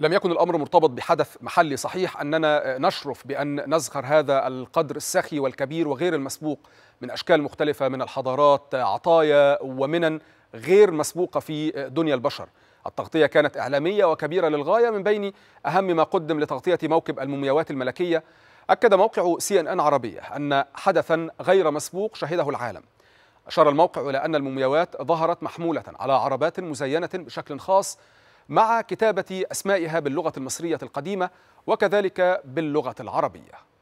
لم يكن الامر مرتبط بحدث محلي صحيح اننا نشرف بان نزخر هذا القدر السخي والكبير وغير المسبوق من اشكال مختلفه من الحضارات عطايا ومنن غير مسبوقه في دنيا البشر. التغطيه كانت اعلاميه وكبيره للغايه من بين اهم ما قدم لتغطيه موكب المومياوات الملكيه اكد موقع سي ان ان عربيه ان حدثا غير مسبوق شهده العالم. اشار الموقع الى ان المومياوات ظهرت محموله على عربات مزينه بشكل خاص مع كتابة أسمائها باللغة المصرية القديمة وكذلك باللغة العربية